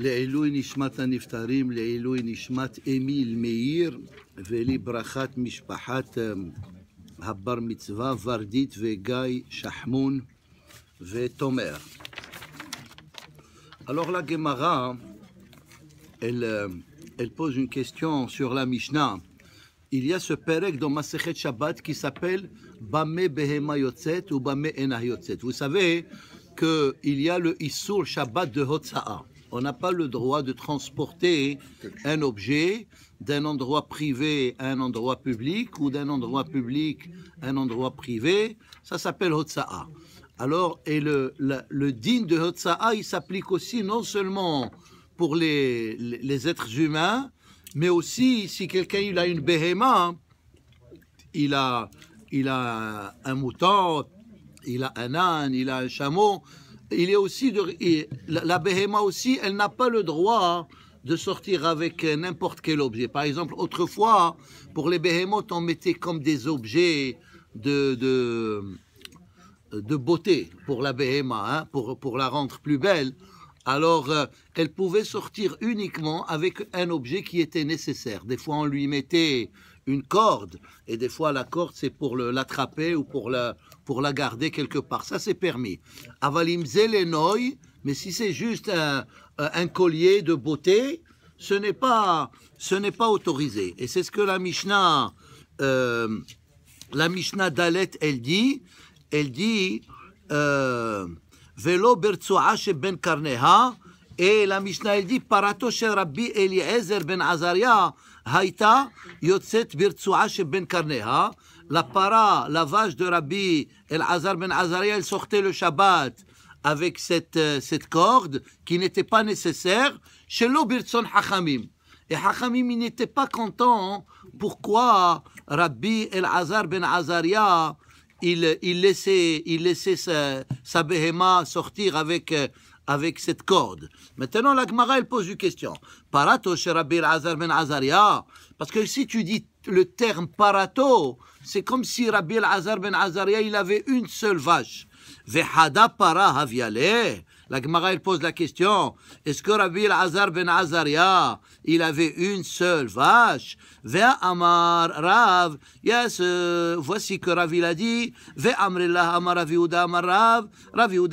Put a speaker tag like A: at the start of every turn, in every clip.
A: Alors la Gemara, euh, elle, pose une question sur la Mishnah. Il y a ce perek dans Masechet Shabbat qui s'appelle Bame Behema Yotzet ou Bame Enah Yotzet. Vous savez qu'il y a le Issur Shabbat de Hotza'a. On n'a pas le droit de transporter un objet d'un endroit privé à un endroit public ou d'un endroit public à un endroit privé. Ça s'appelle Hotsa'a. Alors, et le, le, digne de Hotsa'a, il s'applique aussi non seulement pour les, êtres humains, mais aussi si quelqu'un il a une béhéma, hein. il a, il a un mouton, il a un âne, il a un chameau, il est aussi la, la aussi, elle n'a pas le droit de sortir avec n'importe quel objet. Par exemple, autrefois, pour les béhémotes, on mettait comme des objets de, de, beauté pour la béhéma, hein, pour, pour la rendre plus belle. Alors, euh, elle pouvait sortir uniquement avec un objet qui était nécessaire. Des fois, on lui mettait une corde, et des fois, la corde, c'est pour l'attraper ou pour la, pour la garder quelque part. Ça, c'est permis. Avalim zelenoy, mais si c'est juste euh, un, collier de beauté, ce n'est pas, ce n'est pas autorisé. Et c'est ce que la Mishnah, euh, la Mishnah Dalet, elle dit, elle dit, euh, velo euh, ben karneha, et la Mishnah, elle dit, parato shel Rabbi Eliezer ben Azaria, haïta, yotzet ben karneha, la para, la vache de Rabbi El Hazar ben Azaria, elle sortait le Shabbat avec cette, euh, cette corde qui n'était pas nécessaire chez l'Obirtson Hachamim. Et Hachamim, il n'était pas content hein. pourquoi Rabbi El Hazar ben Azaria, il, laissait, il laissait sa, sa sortir avec, euh, avec cette corde. Maintenant, la Gemara, elle pose une question. Parato chez Rabbi El ben Azaria, parce que si tu dis le terme parato, c'est comme si Rabbi azar ben Azaria, il avait une seule vache. Vehada para haviale. La Gemara, elle pose la question. Est-ce que Rabbi azar ben Azaria, il avait une seule vache? Ve amar rav. Yes, euh, voici que Ravi l'a dit. Ve amar Ravi amar rav.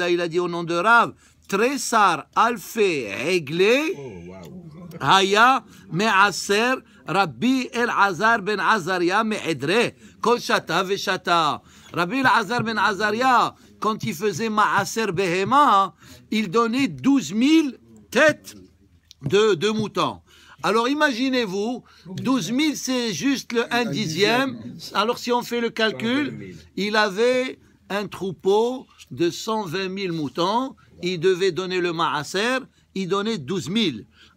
A: il a dit au nom de Rav. Tressar alfe aiglé. Oh, Haya aser » רבי אלעזר בן עזריה מעדרה, כל שתה ושתה. רבי אלעזר ben עזריה, ben quand il faisait Maaser Behema, il donnait 12 000 têtes de, moutons. Alors imaginez-vous, 12 000 c'est juste le 1 dixième. Alors si on fait le calcul, il avait un troupeau de 120 000 moutons. Il devait donner le Maaser, il donnait 12 000.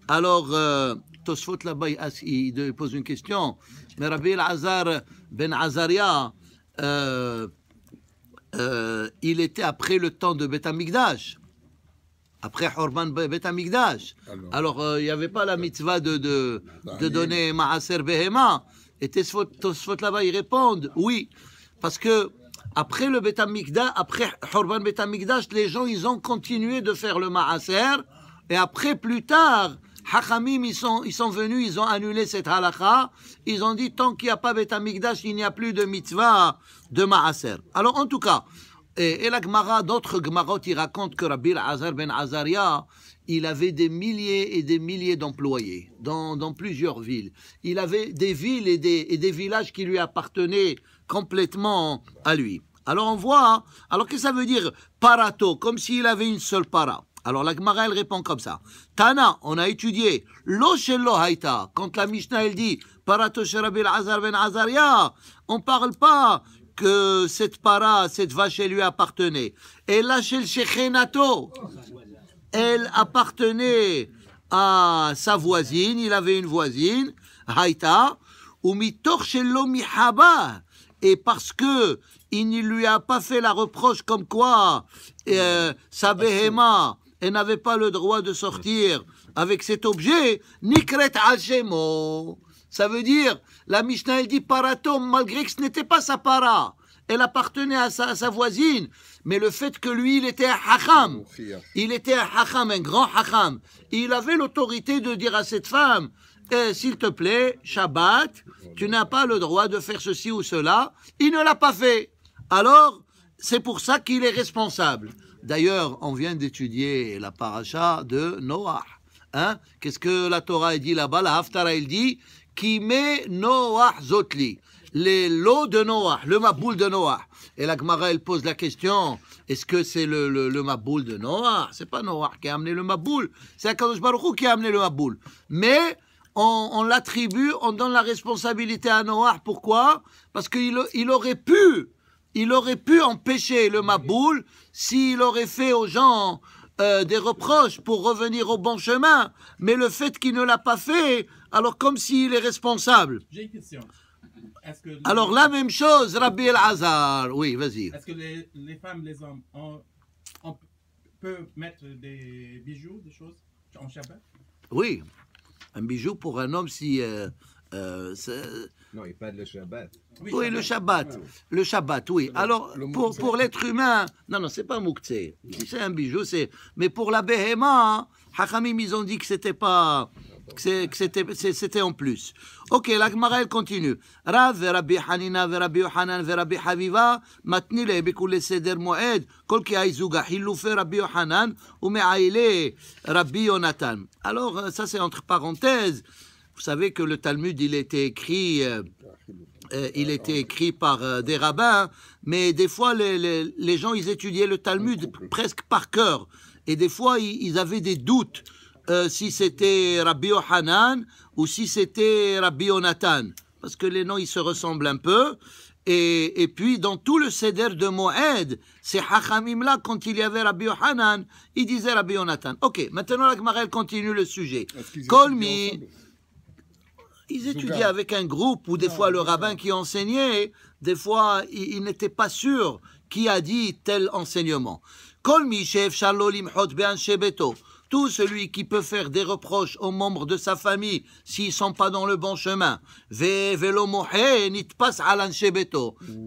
A: Alors euh, Tosfot là-bas, il, pose une question. Mais Rabbi Azar Ben Azaria, euh, euh, il était après le temps de Betamigdash. Après Horban Betamigdash. Alors, euh, il n'y avait pas la mitzvah de, de, bah, donner Maaser Behema. Et Tosfot là-bas, ils répondent oui. Parce que après le Betamigdash, après Betamigdash, les gens, ils ont continué de faire le Maaser. Et après, plus tard, Hachamim, ils sont, venus, ils ont annulé cette halakha. Ils ont dit, tant qu'il n'y a pas Betamikdash, il n'y a plus de mitzvah de Maaser. Alors, en tout cas, et, et la Gemara, d'autres Gemarot, ils racontent que Rabbi Azar ben Azaria, il avait des milliers et des milliers d'employés dans, plusieurs villes. Il avait des villes et des, et des villages qui lui appartenaient complètement à lui. Alors on voit, hein, alors que ça veut dire parato, comme s'il avait une seule para. Alors la Gemara, elle répond comme ça. Tana, on a étudié lo Haïta. Quand la Mishnah, elle dit on Azar ben Azaria, on parle pas que cette para, cette vache, elle lui appartenait. Et chez elle appartenait à sa voisine, il avait une voisine, Haïta, ou mihaba. Et parce que il ne lui a pas fait la reproche comme quoi euh, sa béhéma, elle n'avait pas le droit de sortir avec cet objet, Nikret Hashemo. Ça veut dire, la Mishnah, elle dit paratom, malgré que ce n'était pas sa para. Elle appartenait à sa, voisine. Mais le fait que lui, il était un hacham, il était un hacham, un grand hacham, il avait l'autorité de dire à cette femme, eh, s'il te plaît, Shabbat, tu n'as pas le droit de faire ceci ou cela. Il ne l'a pas fait. Alors, c'est pour ça qu'il est responsable. D'ailleurs, on vient d'étudier la paracha de Noah. Hein? Qu'est-ce que la Torah dit là-bas La Haftara, elle dit Qui met Noah Zotli les lots de Noah, le maboul de Noah. Et la Gemara, elle pose la question est-ce que c'est le, maboul de Noah C'est pas Noah qui a amené le maboul, c'est Kadosh Baruch qui a amené le maboul. Mais on, l'attribue, on donne la responsabilité à Noah. Pourquoi Parce qu'il aurait pu il aurait pu empêcher le Maboul s'il aurait fait aux gens euh, des reproches pour revenir au bon chemin. Mais le fait qu'il ne l'a pas fait, alors comme s'il est responsable. J'ai une question. alors la même chose, Rabbi el Azhar Oui, vas-y. Est-ce que les, femmes, les hommes, on, peut mettre des bijoux, des choses en chapeau. Oui. Un bijou pour un homme, si... Euh, euh, non, il pas de le Shabbat. Oui, oui Shabbat. le Shabbat. Le Shabbat, oui. Alors, pour, pour l'être humain, non, non, c'est pas Moukhtse. C'est un bijou, c'est. Mais pour la Behema, Hachamim, ils ont dit que c'était pas. que c'était en plus. Ok, la Gemara, elle continue. Rav, Rabbi Hanina, Rabbi Yohanan, Rabbi Haviva, מתנילה בכולי סדר מועד, כל קהי זוגה, חילופי רבי יוחנן ומעיילי רבי Yonatan. Alors, euh, ça c'est entre parenthèses. Vous savez que le Talmud, il était écrit, euh, euh, il était écrit par euh, des rabbins, mais des fois, les, gens, ils étudiaient le Talmud presque par cœur. Et des fois, ils, avaient des doutes si c'était Rabbi Ohanan ou si c'était Rabbi Onatan. Parce que les noms, ils se ressemblent un peu. Et, puis, dans tout le seder de Moed, c'est hachamim-là, quand il y avait Rabbi Hanan, il disait Rabbi Onatan. Ok, maintenant la continue le sujet. me ils étudiaient avec un groupe ou des fois le rabbin qui enseignait, des fois il n'était pas sûr qui a dit tel enseignement. Tout celui qui peut faire des reproches aux membres de sa famille s'ils sont pas dans le bon chemin.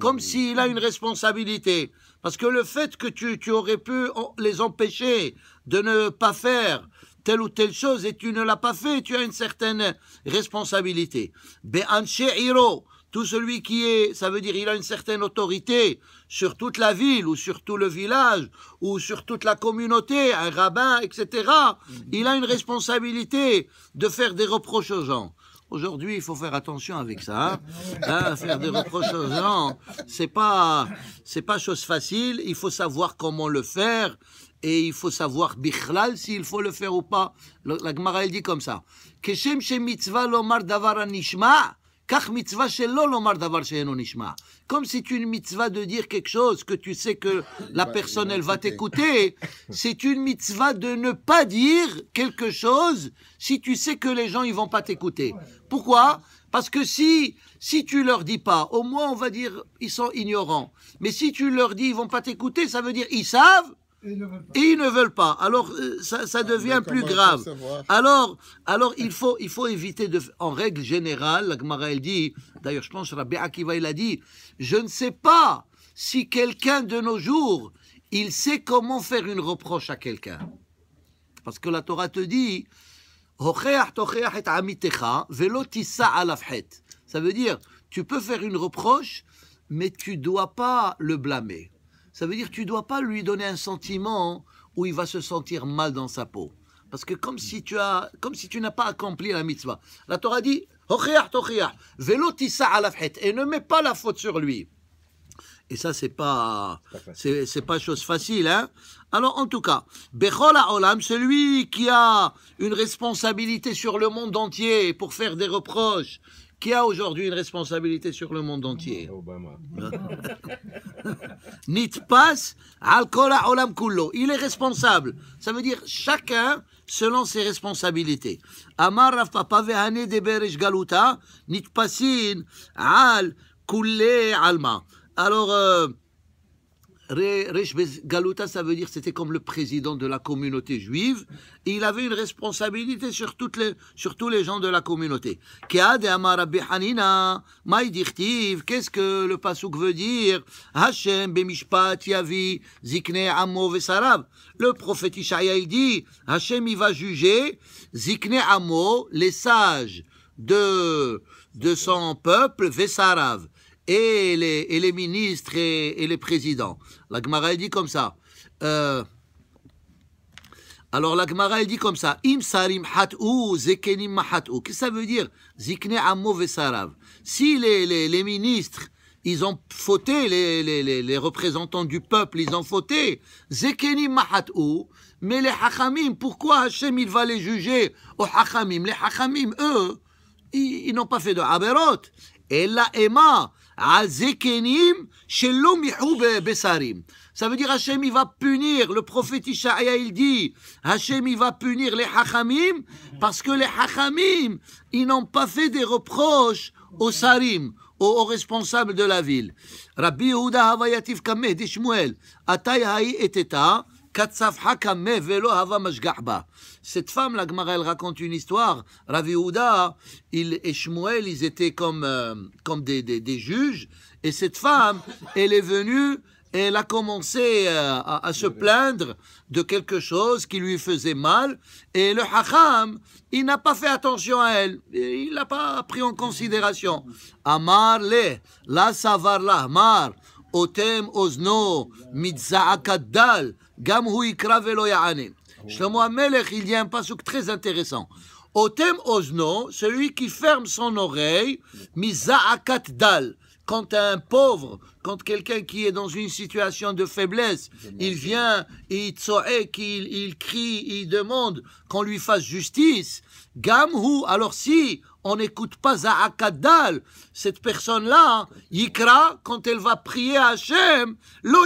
A: Comme s'il a une responsabilité. Parce que le fait que tu aurais pu les empêcher de ne pas faire telle ou telle chose et tu ne l'as pas fait, tu as une certaine responsabilité. Hiro, tout celui qui est, ça veut dire il a une certaine autorité sur toute la ville ou sur tout le village ou sur toute la communauté, un rabbin, etc. Mm. Il a une responsabilité de faire des reproches aux gens. Aujourd'hui, il faut faire attention avec ça. Hein. Hein, faire des reproches aux gens, c'est pas, c'est pas chose facile. Il faut savoir comment le faire et il faut savoir bichlal s'il faut le faire ou pas. La Gemara, elle dit comme ça. Comme c'est une mitzvah de dire quelque chose que tu sais que la personne, elle va t'écouter, c'est une mitzvah de ne pas dire quelque chose si tu sais que les gens, ils vont pas t'écouter. Pourquoi Parce que si, si tu leur dis pas, au moins on va dire, ils sont ignorants. Mais si tu leur dis, ils vont pas t'écouter, ça veut dire, ils savent, et ils ne veulent pas. Alors, euh, ça, ah, devient plus grave. Alors, alors il, faut, il faut éviter, de, en règle générale, la Gemara, elle dit, d'ailleurs, je pense que Rabbi Akiva, il a dit, je ne sais pas si quelqu'un de nos jours, il sait comment faire une reproche à quelqu'un. Parce que la Torah te dit, ça veut dire, tu peux faire une reproche, mais tu dois pas le blâmer. Ça veut dire que tu ne dois pas lui donner un sentiment où il va se sentir mal dans sa peau. Parce que comme si tu as, comme si tu n'as pas accompli la mitzvah. La Torah dit, et ne mets pas la faute sur lui. Et ça, c'est pas, c'est pas chose facile, hein. Alors, en tout cas, Olam, celui qui a une responsabilité sur le monde entier pour faire des reproches qui a aujourd'hui une responsabilité sur le monde entier. Obama. Il est responsable. Ça veut dire chacun selon ses responsabilités. Amar Alors, euh, Galuta, ça veut dire c'était comme le président de la communauté juive. il avait une responsabilité sur, toutes les, sur tous les gens de la communauté. Qu'est-ce que le pasouk veut dire Hashem yavi zikne Le prophète Ishaïa, il dit Hashem, il va juger zikne amo, les sages de, de son peuple, vesarav et les, ministres et, les présidents. La Gemara, dit comme ça. Euh, alors la Gemara, dit comme ça. Im sarim hat'u, zekenim mahat'u. Qu'est-ce que ça veut dire Zikne Si les, ministres, ils ont fauté, les, représentants du peuple, ils ont fauté. mahat'u. Mais les hachamim, pourquoi Hachem, il va les juger aux hachamim Les hachamim, eux, ils, n'ont pas fait de haberot. Et la Emma, ça veut dire Hachem, il va punir. Le prophète Ishaïa, il dit Hachem, il va punir les Hachamim parce que les Hachamim, ils n'ont pas fait des reproches aux Sarim, aux, responsables de la ville. Rabbi Yehuda Havayatif Kameh Dishmuel, Shmuel, et cette femme, la Gemara, elle raconte une histoire. Ravi Houda et Shmuel, ils étaient comme, euh, comme des, juges. Et cette femme, elle est venue elle a commencé euh, à, se plaindre de quelque chose qui lui faisait mal. Et le Hacham, il n'a pas fait attention à elle. Il n'a pas pris en considération. Amar le, la savar lahmar, otem ozno, Oh. il y a un pasuk très intéressant. Otem ozno, celui qui ferme son oreille, dal. Quand un pauvre, quand quelqu'un qui est dans une situation de faiblesse, il vient, il il, crie, il demande qu'on lui fasse justice. Gamhu, alors si on n'écoute pas zaakat dal, cette personne-là, hein, yikra, quand elle va prier à Hachem, lo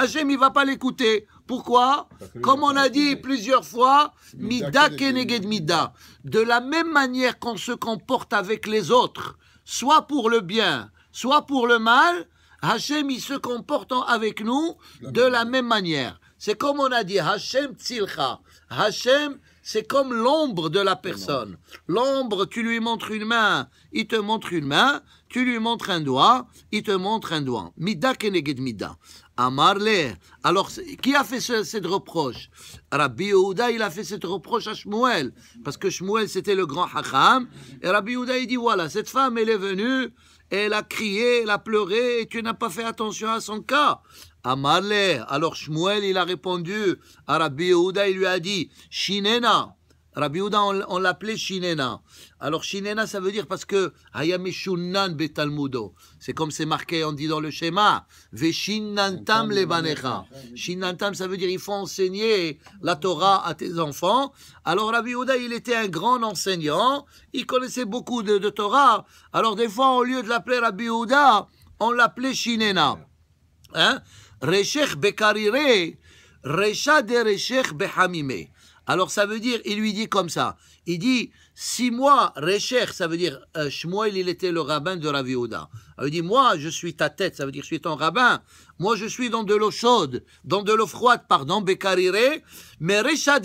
A: Hachem, il ne va pas l'écouter. Pourquoi Comme on a dit plusieurs fois, Mida keneged Mida. De la même manière qu'on se comporte avec les autres, soit pour le bien, soit pour le mal, Hachem, il se comporte avec nous de la même manière. C'est comme on a dit, Hachem Tzilcha. Hachem, c'est comme l'ombre de la personne. L'ombre, tu lui montres une main, il te montre une main. Tu lui montres un doigt, il te montre un doigt. Mida keneged Mida. Amarle. Alors, qui a fait cette reproche Rabbi Yehuda, il a fait cette reproche à Shmuel, parce que Shmuel, c'était le grand hacham, Et Rabbi Yehuda, il dit, voilà, cette femme, elle est venue, elle a crié, elle a pleuré, et tu n'as pas fait attention à son cas. Amarle. Alors, Shmuel, il a répondu à Rabbi Yehuda, il lui a dit, Shinena, Rabbi Houda, on, l'appelait Shinena. Alors Shinena, ça veut dire parce que Hayamishunan betalmudo. C'est comme c'est marqué, on dit dans le schéma, Veshinantam lebanecha. Shinantam, ça veut dire il faut enseigner la Torah à tes enfants. Alors Rabbi Houda, il était un grand enseignant. Il connaissait beaucoup de, Torah. Alors des fois, au lieu de l'appeler Rabbi Houda, on l'appelait Shinena. Hein? Reshech bekarire. Recha Behamime. Alors ça veut dire, il lui dit comme ça. Il dit, si moi, Recherch, ça veut dire, euh, Shmuel, il était le rabbin de Ravi Il dit, moi, je suis ta tête, ça veut dire, je suis ton rabbin. Moi, je suis dans de l'eau chaude, dans de l'eau froide, pardon, Bekarire. Mais Recha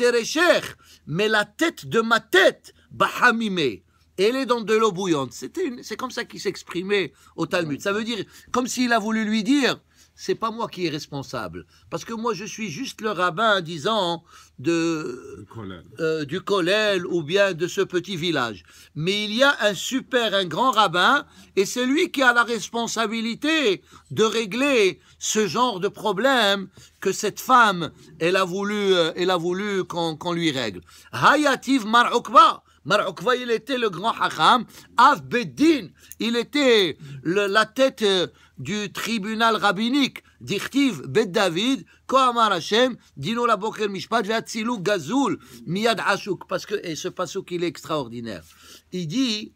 A: mais la tête de ma tête, Bahamime. Elle est dans de l'eau bouillante. C'est comme ça qu'il s'exprimait au Talmud. Ça veut dire, comme s'il a voulu lui dire, c'est pas moi qui est responsable. Parce que moi, je suis juste le rabbin, disant, de, du collège euh, ou bien de ce petit village. Mais il y a un super, un grand rabbin, et c'est lui qui a la responsabilité de régler ce genre de problème que cette femme, elle a voulu, euh, elle a voulu qu'on lui règle. Hayativ Marokba. Marokba, il était le grand hacham. Av Beddin, il était la tête euh, du tribunal rabbinique. d'Iktiv, Bet David, Kohamar Hashem, Dino la Boker Mishpat, Veatzilu Gazoul, Miyad Ashuk. Parce que, et ce pasuk, il est extraordinaire. Il dit,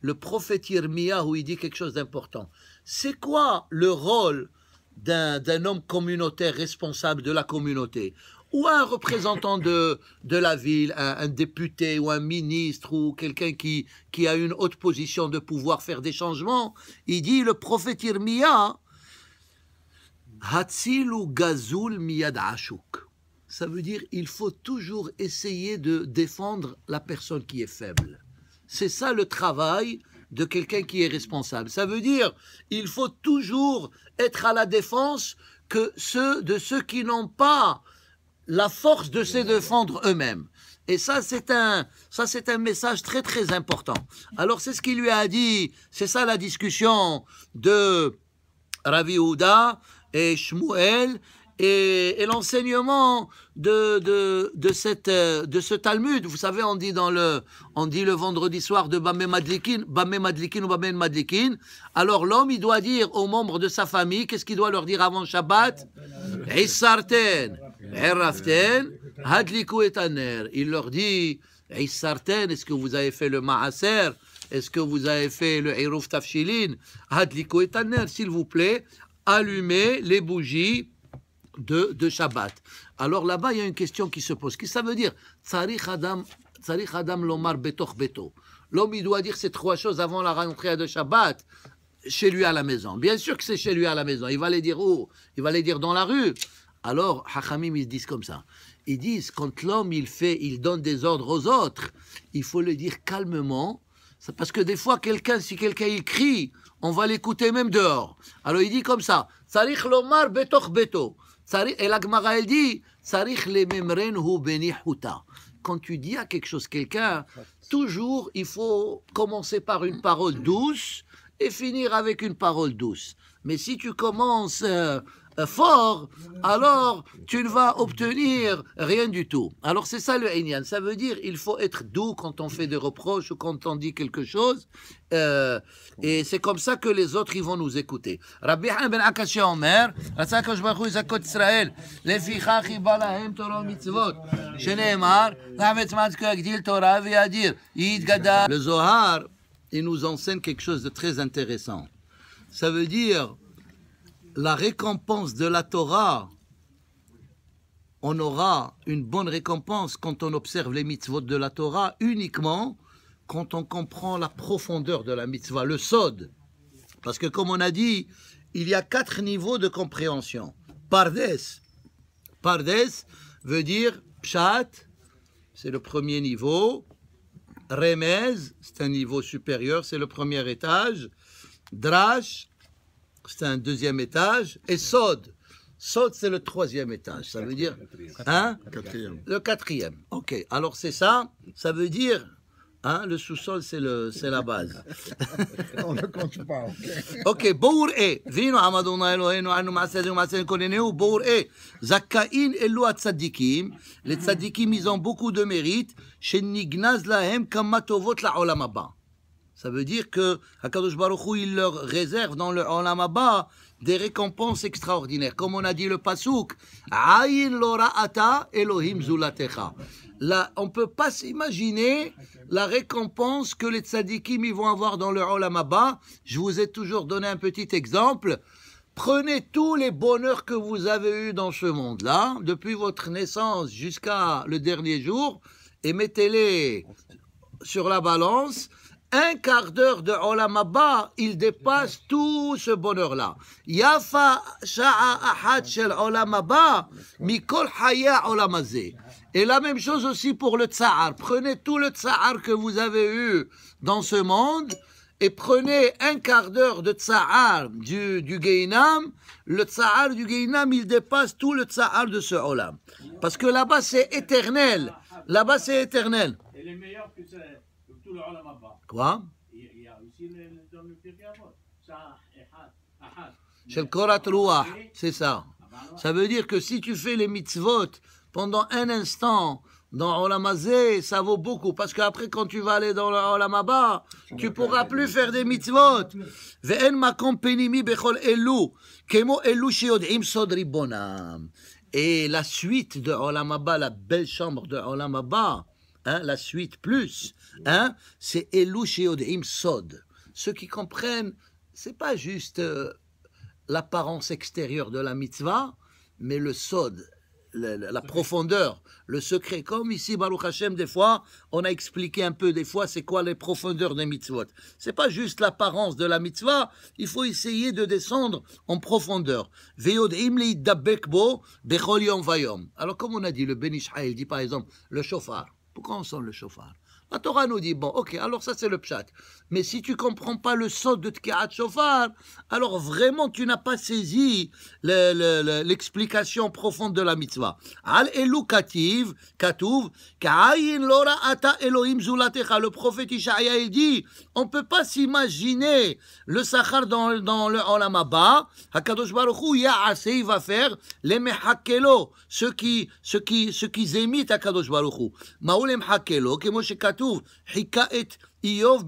A: le prophète Irmia, où il dit quelque chose d'important. C'est quoi le rôle d'un homme communautaire responsable de la communauté ou un représentant de, de la ville, un, député ou un ministre ou quelqu'un qui, qui a une haute position de pouvoir faire des changements, il dit le prophète Irmiya, ou Gazul Miyad Ashuk. Ça veut dire il faut toujours essayer de défendre la personne qui est faible. C'est ça le travail de quelqu'un qui est responsable. Ça veut dire il faut toujours être à la défense que ceux de ceux qui n'ont pas la force de se défendre eux-mêmes. Et ça, c'est un, ça, c'est un message très, très important. Alors, c'est ce qu'il lui a dit. C'est ça la discussion de Ravi Houda et Shmuel et, l'enseignement de, de, de, de ce Talmud. Vous savez, on dit, dans le, on dit le vendredi soir de Bamé Madlikin, Bamé Madlikin ou Bamé Madlikin. Alors l'homme, il doit dire aux membres de sa famille, qu'est-ce qu'il doit leur dire avant Shabbat Isarten, eh, il leur dit, eh, est-ce que vous avez fait le maaser Est-ce que vous avez fait le Hiruf Tafshilin had s'il vous plaît, allumez les bougies de, Shabbat. Alors là-bas, il y a une question qui se pose. Qu'est-ce que ça veut dire Adam, Adam Lomar Betoch Beto. L'homme, il doit dire ces trois choses avant la rentrée de Shabbat chez lui à la maison. Bien sûr que c'est chez lui à la maison. Il va les dire où Il va les dire dans la rue. Alors, Hachamim, ils disent comme ça. Ils disent, quand l'homme, il fait, il donne des ordres aux autres, il faut le dire calmement, parce que des fois, quelqu'un, si quelqu'un, il crie, on va l'écouter même dehors. Alors, il dit comme ça, lomar beto. Et elle dit, Quand tu dis à quelque chose, quelqu'un, toujours, il faut commencer par une parole douce et finir avec une parole douce. Mais si tu commences euh, fort, alors tu ne vas obtenir rien du tout. Alors c'est ça le Inyan. Ça veut dire il faut être doux quand on fait des reproches ou quand on dit quelque chose. Euh, et c'est comme ça que les autres ils vont nous écouter. Rabbi ben Omer, Le Zohar, il nous enseigne quelque chose de très intéressant. Ça veut dire la récompense de la Torah, on aura une bonne récompense quand on observe les mitzvot de la Torah uniquement quand on comprend la profondeur de la mitzvah, le sod. Parce que comme on a dit, il y a quatre niveaux de compréhension. Pardes. Pardes veut dire pshat, c'est le premier niveau. Remez, c'est un niveau supérieur, c'est le premier étage. Drash, c'est un deuxième étage, et Sod. Sod, c'est le troisième étage. Ça veut dire. Hein quatrième. Le quatrième. OK. Alors, c'est ça. Ça veut dire. Hein, le sous-sol, c'est, le, c'est la base. On ne compte pas. OK. Bour et Vino amadona Eloheinu anu maaseh maaseh koneneu. Bour et Zakain elu tzadikim. Les tzadikim, ils ont beaucoup de mérite. Chez Nignaz lahem kamatovot la ça veut dire que Akadosh Baruch Hu, il leur réserve dans le Olamaba des récompenses extraordinaires. Comme on a dit le Pasouk, Aïn Ata Elohim Zulatecha. on ne peut pas s'imaginer la récompense que les tzadikim vont avoir dans le Olamaba. Je vous ai toujours donné un petit exemple. Prenez tous les bonheurs que vous avez eus dans ce monde-là, depuis votre naissance jusqu'à le dernier jour, et mettez-les sur la balance un quart d'heure de Olamaba, il dépasse tout ce bonheur-là. Yafa sha'a ahad shel Olamaba, mikol haya olamazé. Et la même chose aussi pour le tsa'ar. Prenez tout le tsa'ar que vous avez eu dans ce monde et prenez un quart d'heure de tsa'ar du, du Geinam. Le tsa'ar du Geinam, il dépasse tout le tsa'ar de ce Olam. Parce que là-bas, c'est éternel. Là-bas, c'est éternel. Et les meilleurs que Quoi c'est ça. Ah, bah ça veut dire que si tu fais les mitzvot pendant un instant dans Olamazé, ça vaut beaucoup. Parce qu'après, quand tu vas aller dans Olamaba, tu pourras plus faire des mitzvot. Et la suite de Olamaba, la belle chambre de Olamaba, hein, la suite plus, Hein? c'est Elouch Sod. Ceux qui comprennent, c'est pas juste euh, l'apparence extérieure de la mitzvah, mais le Sod, la, profondeur, le secret. Comme ici, Baruch Hashem, des fois, on a expliqué un peu, des fois, c'est quoi les profondeurs des mitzvot. C'est pas juste l'apparence de la mitzvah, il faut essayer de descendre en profondeur. Alors, comme on a dit, le Ben il dit par exemple, le chauffard. Pourquoi on sent le chauffard la ah, Torah nous dit, bon, ok, alors ça c'est le pshat. Mais si tu comprends pas le sens de Tkehat Shofar, alors vraiment tu n'as pas saisi l'explication profonde de la mitzvah. Al elukativ, katouv, ka'ayin lora ata Elohim zulatecha. Le prophète Ishaïa, il dit, on peut pas s'imaginer le sachar dans, dans le Olamaba. Hakadosh Baruch Hu, assez il va faire les mehakelo, ceux qui, ceux qui, ceux qui émitent Hakadosh Baruch Hu. Maoulem hakelo, que כתוב, חיכה את איוב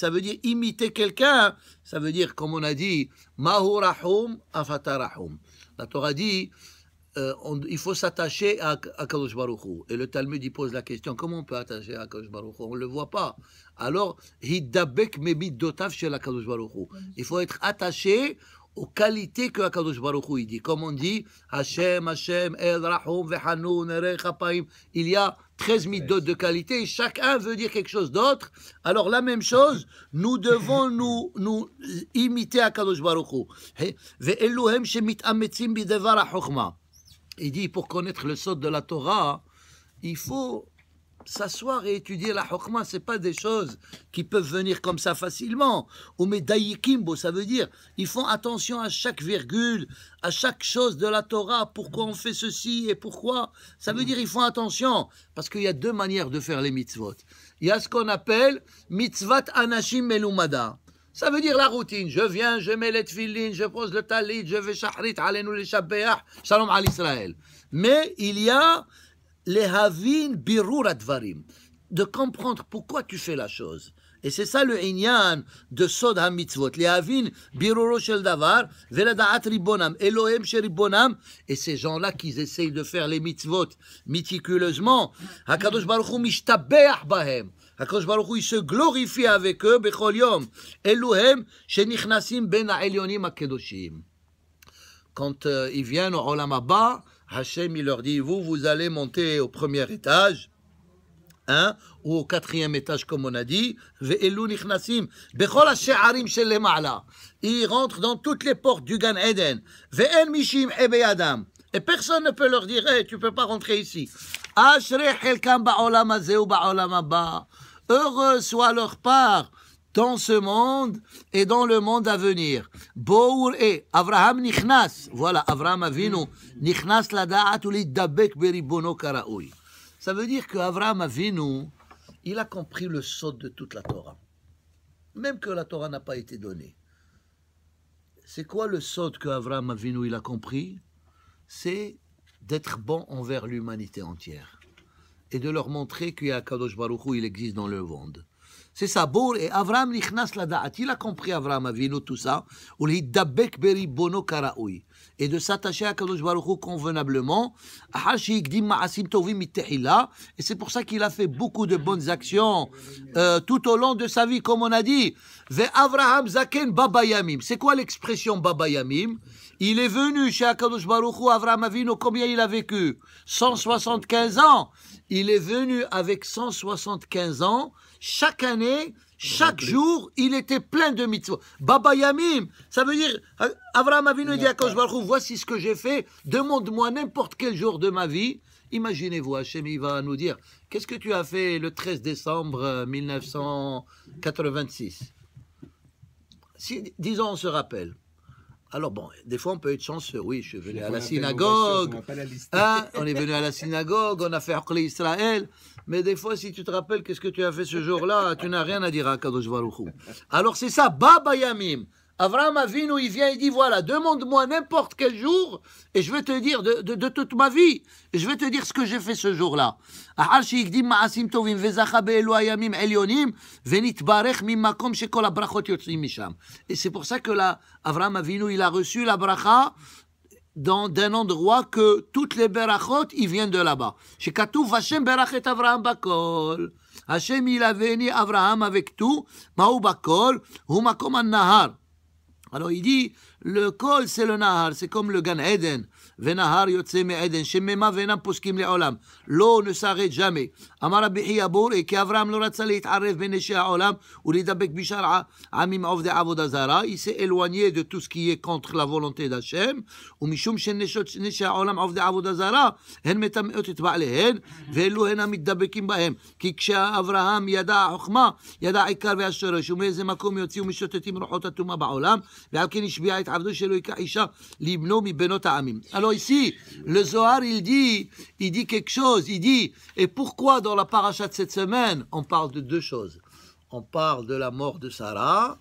A: Ça veut dire imiter quelqu'un, ça veut dire, comme on a dit, מהו rahoum La Torah dit, euh, il faut s'attacher à, à Kadosh Baruchou. Et le Talmud y pose la question comment on peut attacher à Kadosh Baruchou On ne le voit pas. Alors, hidabek Mebid Dotav chez la Kadosh Baruchou. Il faut être attaché aux qualités que Akadosh Baruchou il dit. Comme on dit, Hashem Hashem El Rahum, Vehanou, Nere, Chapaim. Il y a 13 d'autres de qualité, et chacun veut dire quelque chose d'autre. Alors la même chose, nous devons nous, nous imiter à Kadosh Baruch Il dit, pour connaître le sort de la Torah, il faut s'asseoir et étudier la Chokma, ce pas des choses qui peuvent venir comme ça facilement. Ou ça veut dire, ils font attention à chaque virgule, à chaque chose de la Torah, pourquoi on fait ceci et pourquoi. Ça veut dire, ils font attention, parce qu'il y a deux manières de faire les mitzvot. Il y a ce qu'on appelle mitzvot anashim melumada. Ça veut dire la routine. Je viens, je mets les tefillin, je pose le talit, je vais shahrit, allez nous les shalom à l'Israël. Mais il y a les havin birur advarim, de comprendre pourquoi tu fais la chose. Et c'est ça le inyan de Sod HaMitzvot. Les havin biruro shel davar, veladaat ribonam, Elohim sheribonam. Et ces gens-là qui essayent de faire les mitzvot méticuleusement, Hakadosh Baruch Hu mishtabeach bahem. Hakadosh Baruch il se glorifie avec eux, Elohim Yom, Elohim, Shenichnasim, Ben Quand euh, ils viennent au Olam Abba, Hachem, leur dit, vous, vous allez monter au premier étage, hein, ou au quatrième étage, comme on a dit, ils rentrent dans toutes les portes du Gan Eden, e et personne ne peut leur dire, tu peux pas rentrer ici. Heureux soit leur part dans ce monde et dans le monde à venir. Bour et Avraham Nichnas. Voilà, Avraham Avinu. Nichnas karaoui. Ça veut dire Avraham Avinu, il a compris le saut de toute la Torah. Même que la Torah n'a pas été donnée. C'est quoi le saut que Avraham Avinu il a compris C'est d'être bon envers l'humanité entière et de leur montrer qu'il Kadosh Baruch Hu, il existe dans le monde. C'est ça, et Avram la Ladaat. Il a compris Avram Avinu tout ça. Bono Et de s'attacher à Kadosh Baruch convenablement. Et c'est pour ça qu'il a fait beaucoup de bonnes actions euh, tout au long de sa vie, comme on a dit. Ve Avraham Zaken Baba Yamim. C'est quoi l'expression Baba Yamim Il est venu chez Akadosh Baruch Avram Avinu, combien il a vécu 175 ans. Il est venu avec 175 ans chaque année, chaque jour, il était plein de mitzvot. Baba Yamim, ça veut dire, euh, Avram nous dit à voici ce que j'ai fait, demande-moi n'importe quel jour de ma vie. Imaginez-vous, Hachem, il va nous dire, qu'est-ce que tu as fait le 13 décembre 1986 euh, Disons, on se rappelle. Alors bon, des fois on peut être chanceux. Oui, je suis venu à la synagogue. Hein, on est venu à la synagogue, on a fait Akli Israël. Mais des fois, si tu te rappelles qu'est-ce que tu as fait ce jour-là, tu n'as rien à dire à Kadosh Alors c'est ça, Baba Yamim. Avram Avinu, il vient et dit, voilà, demande-moi n'importe quel jour, et je vais te dire de, de, de toute ma vie, et je vais te dire ce que j'ai fait ce jour-là. Et c'est pour ça que là, Avram Avinu, il a reçu la bracha d'un endroit que toutes les berachot, ils viennent de là-bas. Chez Hashem Avraham bakol. Hashem, il a venu Avraham avec tout. Maou bakol, humakom an nahar. Alors il dit, le col c'est le Nahar, c'est comme le Gan Eden. ונהר יוצא מעדן, שממה ואינם פוסקים לעולם. לא נוסר את ג'מי. אמר רבי חייא בורי, כי אברהם לא רצה להתערב בין אישי העולם ולהידבק בשאר עמים עובדי עבודה זרה. יישא אלוהניה אלואניה דו יהיה קונטח לבולונטי דשם, ומשום שנשי העולם עובדי עבודה זרה, הן מטמאות את בעליהן, ואלו הן המתדבקים בהם. כי כשאברהם ידע החוכמה, ידע עיקר והשורש, ומאיזה מקום יוציאו משוטטים רוחות הטומאה בעולם, ועל כן השביע את עבדו שלא ייקח אישה לבנו מבנות העמים. הלא ici, le Zohar, il dit, il dit quelque chose. Il dit, et pourquoi dans la paracha de cette semaine, on parle de deux choses On parle de la mort de Sarah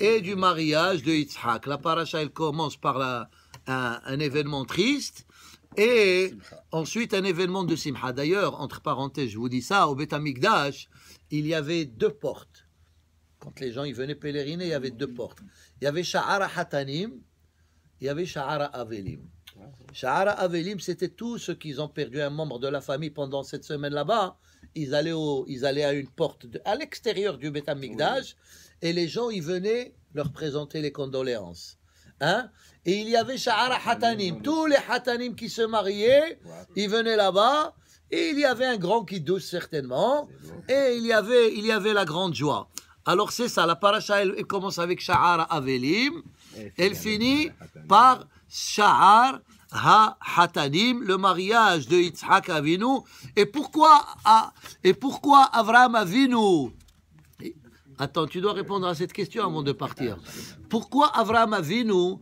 A: et du mariage, de Yitzhak. La paracha, elle commence par un, événement triste. Et ensuite, un événement de Simha. D'ailleurs, entre parenthèses, je vous dis ça, au Beth Amikdash, il y avait deux portes. Quand les gens ils venaient pèleriner, il y avait deux portes. Il y avait Sha'ara Hatanim, il y avait Sha'ara Avelim. Shahara Avelim, c'était tous ceux qui ont perdu un membre de la famille pendant cette semaine là-bas. Ils allaient, ils allaient à une porte à l'extérieur du Betamigdash et les gens, y venaient leur présenter les condoléances. Hein? Et il y avait Shahara Hatanim. Tous les Hatanim qui se mariaient, ils venaient là-bas. Et il y avait un grand qui douce certainement. Et il y avait, il y avait la grande joie. Alors c'est ça, la paracha, elle, commence avec Sha'ar Avelim. Elle finit par Sha'ar ha-hatanim, le mariage de Yitzhak Avinu. Et pourquoi, et pourquoi Avram Avinu Attends, tu dois répondre à cette question avant de partir. Pourquoi Avram Avinu,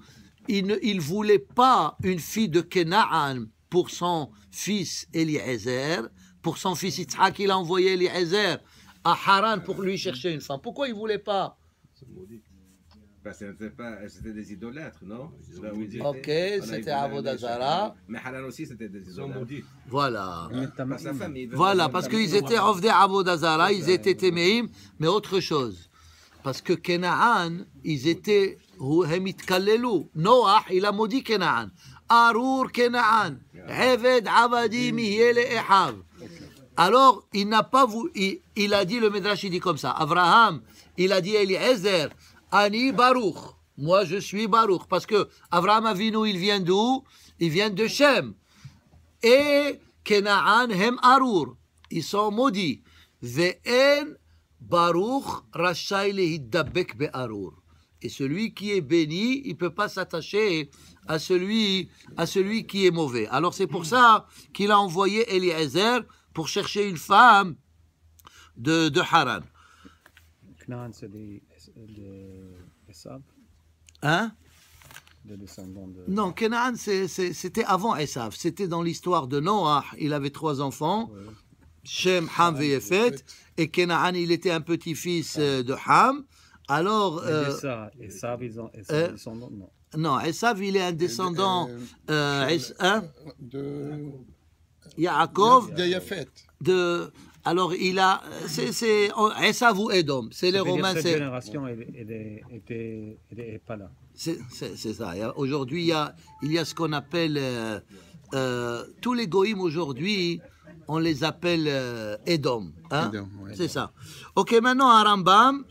A: il ne il voulait pas une fille de Kenaan pour son fils Eliezer, pour son fils Yitzhak, il a envoyé Eliezer à Haran pour lui chercher une femme. Pourquoi il ne voulait pas parce que c'était des idolâtres, non Ok, c'était Avodazara. Mais Halal aussi, c'était des idolâtres. Voilà. Ah, voilà, parce qu'ils étaient Rovdé Abodazara, ils étaient aimés, mais autre chose. Parce que Kenaan, ils étaient. Noah, il a maudit Kenaan. Arur Kenaan, Eved Abadi יהיה Ehav. Alors, il n'a pas voulu, il, a dit, le Midrash, il dit comme ça, Abraham, il a dit Eliezer, Ani Baruch. Moi, je suis Baruch. Parce que Avraham Avinu, il vient d'où Il vient de Shem. Et Kenaan Hem Arur. Ils sont maudits. Baruch Et celui qui est béni, il ne peut pas s'attacher à celui, à celui qui est mauvais. Alors c'est pour ça qu'il a envoyé Eliezer pour chercher une femme de, de Haran c'est des, de Essab Hein De descendant de... Non, c'est c'était avant Esav. C'était dans l'histoire de Noah. Il avait trois enfants, Shem, Ham et Et Kenan il était un petit-fils euh, de Ham. Alors... Euh, Esav, euh, ils ont, euh, non. Non, Esav, il est un descendant... Euh, hein? de... Yaakov. De De, alors, il a. C'est ça vous, Edom. C'est les Romains. Cette génération n'est pas là. C'est ça. Aujourd'hui, il, y a, il y a ce qu'on appelle. Euh, euh, tous les goïms aujourd'hui, on les appelle euh, Edom. Hein? C'est ça. Ok, maintenant, Arambam.